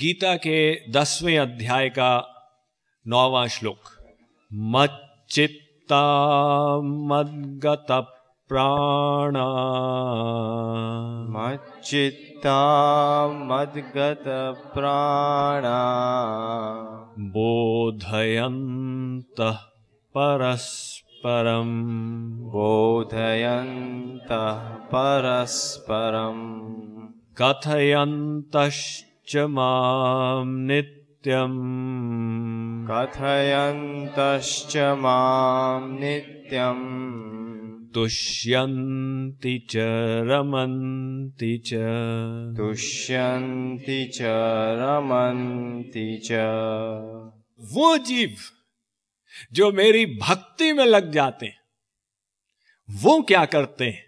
गीता के दसवें अध्याय का नोवा श्लोक मच्चित्ता मद्गत प्राण मच्चित्ता मद्गत प्राण बोधयन्त परस्परम् बोधयन्तः परस्परम् कथयन्त च मां नित्यम् कथयन्तश्च माम् नित्यम् तुष्यन्ति च रमन्ति च तुष्यन्ति च रमन्ति च वो जीव जो मेरी भक्ति में लग जाते हैं वो क्या करते हैं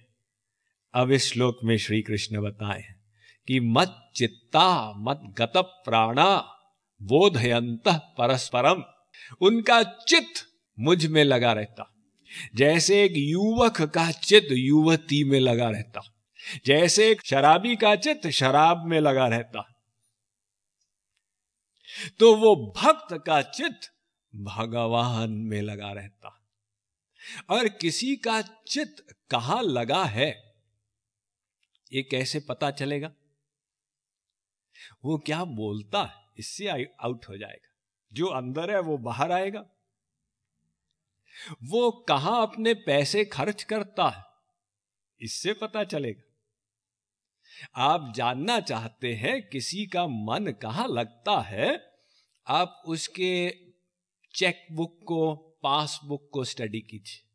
अब इस श्लोक में श्री कृष्ण बताए हैं कि मत चित्ता मत गत प्राणा बोधयंत परस्परम उनका चित्त मुझ में लगा रहता जैसे एक युवक का चित्त युवती में लगा रहता जैसे एक शराबी का चित्त शराब में लगा रहता तो वो भक्त का चित भगवान में लगा रहता और किसी का चित्त कहां लगा है ये कैसे पता चलेगा वो क्या बोलता है इससे आउट हो जाएगा जो अंदर है वो बाहर आएगा वो कहा अपने पैसे खर्च करता है इससे पता चलेगा आप जानना चाहते हैं किसी का मन कहा लगता है आप उसके चेकबुक को पासबुक को स्टडी कीजिए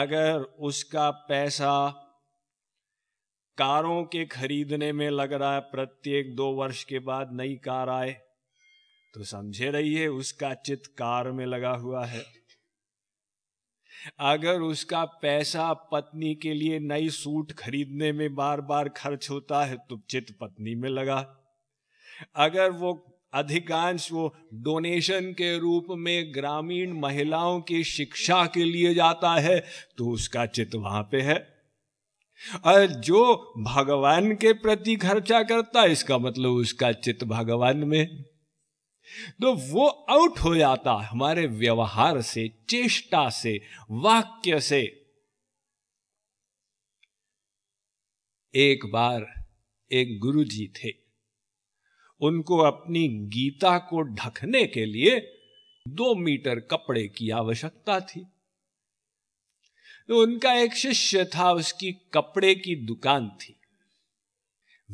अगर उसका पैसा कारों के खरीदने में लग रहा है प्रत्येक दो वर्ष के बाद नई कार आए तो समझे रहिए उसका चित कार में लगा हुआ है अगर उसका पैसा पत्नी के लिए नई सूट खरीदने में बार बार खर्च होता है तो चित पत्नी में लगा अगर वो अधिकांश वो डोनेशन के रूप में ग्रामीण महिलाओं की शिक्षा के लिए जाता है तो उसका चित वहां पे है और जो भगवान के प्रति खर्चा करता है इसका मतलब उसका चित्त भगवान में तो वो आउट हो जाता हमारे व्यवहार से चेष्टा से वाक्य से एक बार एक गुरु जी थे उनको अपनी गीता को ढकने के लिए दो मीटर कपड़े की आवश्यकता थी तो उनका एक शिष्य था उसकी कपड़े की दुकान थी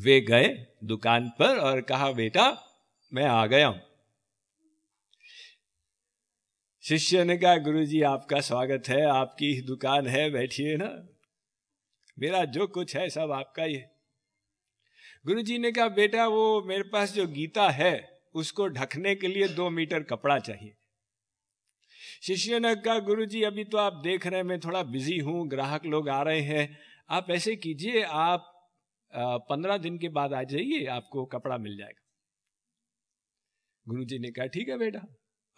वे गए दुकान पर और कहा बेटा मैं आ गया हूं शिष्य ने कहा गुरुजी आपका स्वागत है आपकी दुकान है बैठिए ना मेरा जो कुछ है सब आपका ही है गुरुजी ने कहा बेटा वो मेरे पास जो गीता है उसको ढकने के लिए दो मीटर कपड़ा चाहिए शिष्य ने कहा गुरु जी अभी तो आप देख रहे हैं मैं थोड़ा बिजी हूँ ग्राहक लोग आ रहे हैं आप ऐसे कीजिए आप पंद्रह दिन के बाद आ जाइए आपको कपड़ा मिल जाएगा गुरु जी ने कहा ठीक है बेटा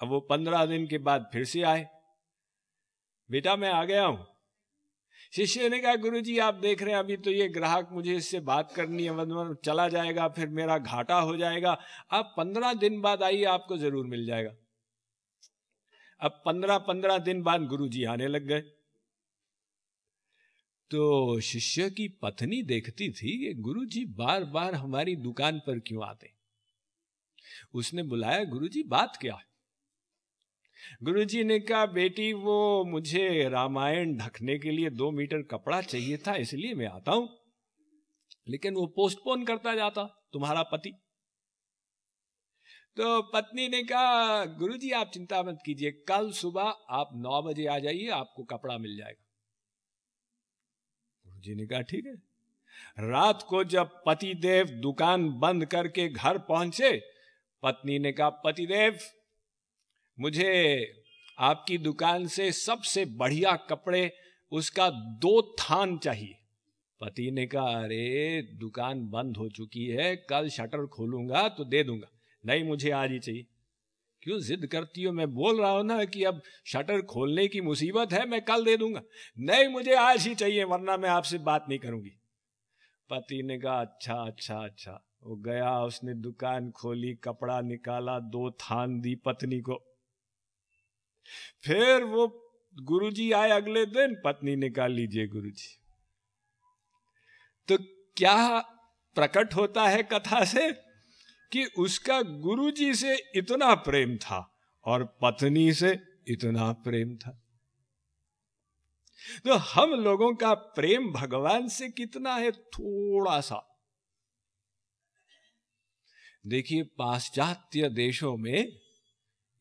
अब वो पंद्रह दिन के बाद फिर से आए बेटा मैं आ गया हूं शिष्य ने कहा गुरु जी आप देख रहे हैं अभी तो ये ग्राहक मुझे इससे बात करनी है मतलब चला जाएगा फिर मेरा घाटा हो जाएगा आप पंद्रह दिन बाद आइए आपको जरूर मिल जाएगा अब पंद्रह पंद्रह दिन बाद गुरु जी आने लग गए तो शिष्य की पत्नी देखती थी कि गुरु जी बार बार हमारी दुकान पर क्यों आते उसने बुलाया गुरु जी बात क्या है गुरु जी ने कहा बेटी वो मुझे रामायण ढकने के लिए दो मीटर कपड़ा चाहिए था इसलिए मैं आता हूं लेकिन वो पोस्टपोन करता जाता तुम्हारा पति तो पत्नी ने कहा गुरुजी आप चिंता मत कीजिए कल सुबह आप नौ बजे आ जाइए आपको कपड़ा मिल जाएगा गुरुजी ने कहा ठीक है रात को जब पतिदेव दुकान बंद करके घर पहुंचे पत्नी ने कहा पतिदेव मुझे आपकी दुकान से सबसे बढ़िया कपड़े उसका दो थान चाहिए पति ने कहा अरे दुकान बंद हो चुकी है कल शटर खोलूंगा तो दे दूंगा नहीं मुझे आज ही चाहिए क्यों जिद करती हो मैं बोल रहा हूं ना कि अब शटर खोलने की मुसीबत है मैं कल दे दूंगा नहीं मुझे आज ही चाहिए वरना मैं आपसे बात नहीं करूंगी पति ने कहा अच्छा अच्छा अच्छा वो गया उसने दुकान खोली कपड़ा निकाला दो थान दी पत्नी को फिर वो गुरुजी आए अगले दिन पत्नी निकाल लीजिए गुरुजी तो क्या प्रकट होता है कथा से कि उसका गुरुजी से इतना प्रेम था और पत्नी से इतना प्रेम था तो हम लोगों का प्रेम भगवान से कितना है थोड़ा सा देखिए पाश्चात्य देशों में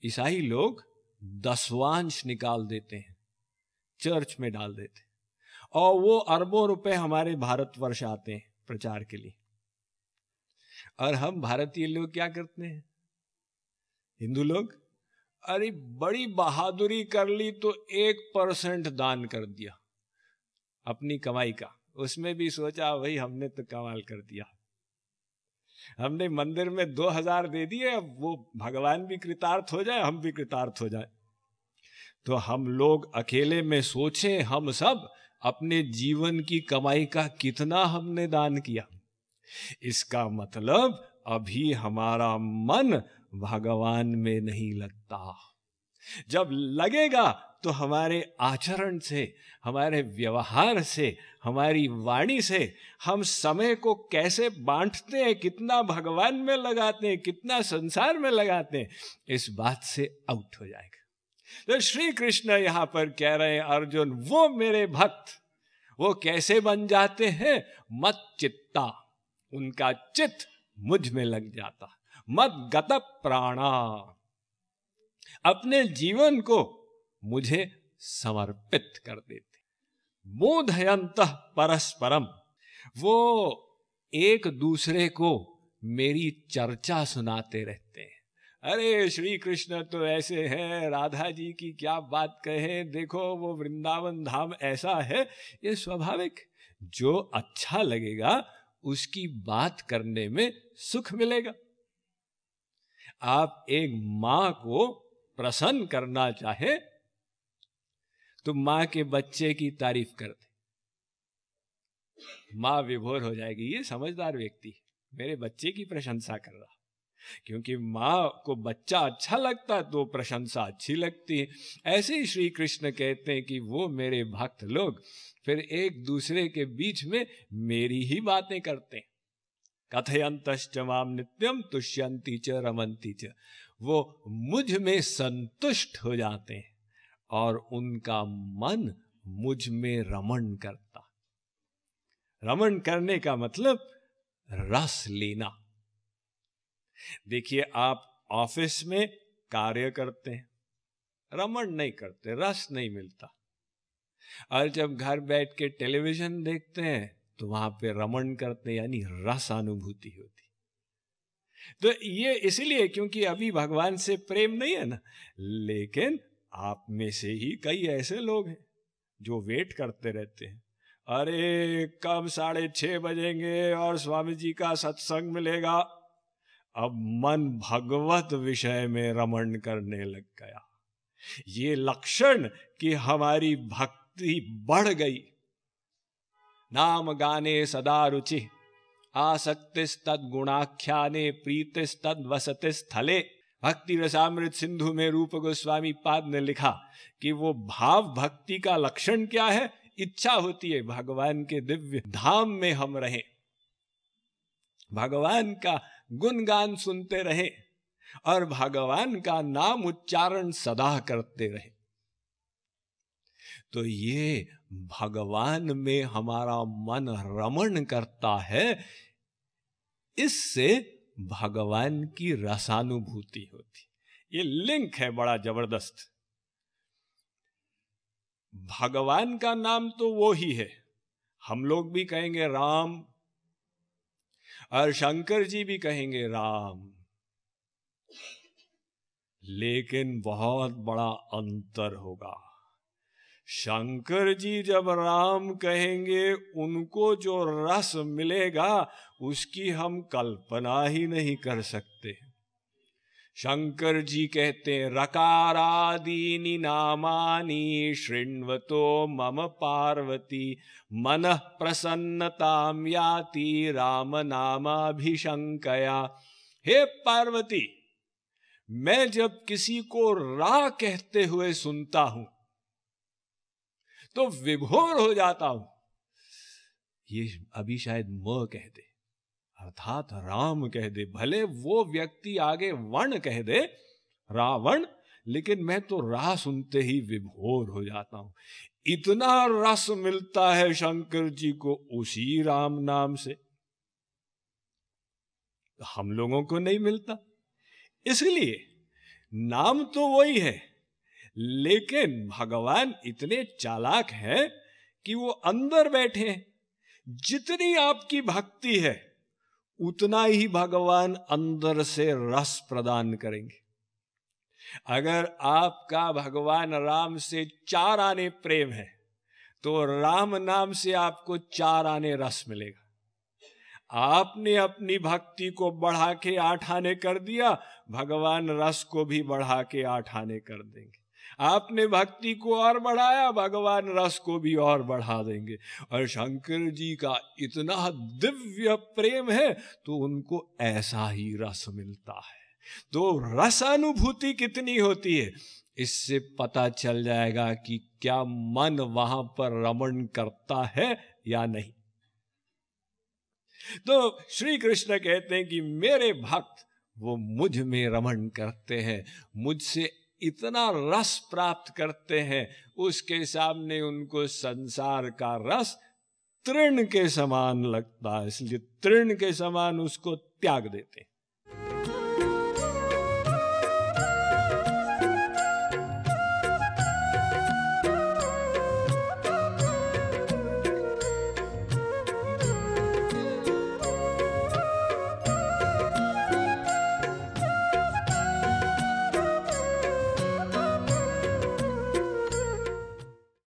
ईसाई लोग दसवांश निकाल देते हैं चर्च में डाल देते हैं और वो अरबों रुपए हमारे भारतवर्ष आते हैं प्रचार के लिए और हम भारतीय लोग क्या करते हैं हिंदू लोग अरे बड़ी बहादुरी कर ली तो एक परसेंट दान कर दिया अपनी कमाई का उसमें भी सोचा भाई हमने तो कमाल कर दिया हमने मंदिर में दो हजार दे दिए अब वो भगवान भी कृतार्थ हो जाए हम भी कृतार्थ हो जाए तो हम लोग अकेले में सोचे हम सब अपने जीवन की कमाई का कितना हमने दान किया इसका मतलब अभी हमारा मन भगवान में नहीं लगता जब लगेगा तो हमारे आचरण से हमारे व्यवहार से हमारी वाणी से हम समय को कैसे बांटते हैं कितना भगवान में लगाते हैं कितना संसार में लगाते हैं इस बात से आउट हो जाएगा तो श्री कृष्ण यहां पर कह रहे हैं अर्जुन वो मेरे भक्त वो कैसे बन जाते हैं मत चित्ता उनका चित्त मुझ में लग जाता मत गत प्राणा अपने जीवन को मुझे समर्पित कर देते बोधयंत परस्परम वो एक दूसरे को मेरी चर्चा सुनाते रहते हैं अरे श्री कृष्ण तो ऐसे हैं राधा जी की क्या बात कहे देखो वो वृंदावन धाम ऐसा है ये स्वाभाविक जो अच्छा लगेगा उसकी बात करने में सुख मिलेगा आप एक मां को प्रसन्न करना चाहे तो मां के बच्चे की तारीफ कर दे मां विभोर हो जाएगी ये समझदार व्यक्ति मेरे बच्चे की प्रशंसा कर रहा क्योंकि माँ को बच्चा अच्छा लगता तो प्रशंसा अच्छी लगती है ऐसे ही श्री कृष्ण कहते हैं कि वो मेरे भक्त लोग फिर एक दूसरे के बीच में मेरी ही बातें करते हैं कथयंत माम नित्यम तुष्यंती च रमंती च वो मुझ में संतुष्ट हो जाते हैं और उनका मन मुझ में रमण करता रमण करने का मतलब रस लेना देखिए आप ऑफिस में कार्य करते हैं रमण नहीं करते रस नहीं मिलता और जब घर बैठ के टेलीविजन देखते हैं तो वहां पे रमण करते यानी रस अनुभूति होती तो ये इसलिए क्योंकि अभी भगवान से प्रेम नहीं है ना लेकिन आप में से ही कई ऐसे लोग हैं जो वेट करते रहते हैं अरे कब साढ़े छह बजेंगे और स्वामी जी का सत्संग मिलेगा अब मन भगवत विषय में रमण करने लग गया ये लक्षण कि हमारी भक्ति बढ़ गई नाम गाने सदा रुचि आसक्तिस्तद गुणाख्याने प्रीतिस्तद वसति स्थले भक्ति रसामृत सिंधु में रूप गोस्वामी पाद ने लिखा कि वो भाव भक्ति का लक्षण क्या है इच्छा होती है भगवान के दिव्य धाम में हम रहे भगवान का गुणगान सुनते रहे और भगवान का नाम उच्चारण सदा करते रहे तो ये भगवान में हमारा मन रमण करता है इससे भगवान की रसानुभूति होती ये लिंक है बड़ा जबरदस्त भगवान का नाम तो वो ही है हम लोग भी कहेंगे राम और शंकर जी भी कहेंगे राम लेकिन बहुत बड़ा अंतर होगा शंकर जी जब राम कहेंगे उनको जो रस मिलेगा उसकी हम कल्पना ही नहीं कर सकते हैं शंकर जी कहते हैं रकारादीनि नामानि शृण्वतो मम पार्वती मन प्रसन्नताम याति राम नामाभिशंकया हे पार्वती मैं जब किसी को रा कहते हुए सुनता हूं तो विभोर हो जाता हूं ये अभी शायद म कहते अर्थात राम कह दे भले वो व्यक्ति आगे वर्ण कह दे रावण लेकिन मैं तो रा सुनते ही विभोर हो जाता हूं इतना रस मिलता है शंकर जी को उसी राम नाम से हम लोगों को नहीं मिलता इसलिए नाम तो वही है लेकिन भगवान इतने चालाक हैं कि वो अंदर बैठे हैं जितनी आपकी भक्ति है उतना ही भगवान अंदर से रस प्रदान करेंगे अगर आपका भगवान राम से चार आने प्रेम है तो राम नाम से आपको चार आने रस मिलेगा आपने अपनी भक्ति को बढ़ा के आठ आने कर दिया भगवान रस को भी बढ़ा के आठ आने कर देंगे आपने भक्ति को और बढ़ाया भगवान रस को भी और बढ़ा देंगे और शंकर जी का इतना दिव्य प्रेम है तो उनको ऐसा ही रस मिलता है तो रस अनुभूति कितनी होती है इससे पता चल जाएगा कि क्या मन वहां पर रमण करता है या नहीं तो श्री कृष्ण कहते हैं कि मेरे भक्त वो मुझ में रमण करते हैं मुझसे इतना रस प्राप्त करते हैं उसके सामने उनको संसार का रस तृण के समान लगता है इसलिए तृण के समान उसको त्याग देते हैं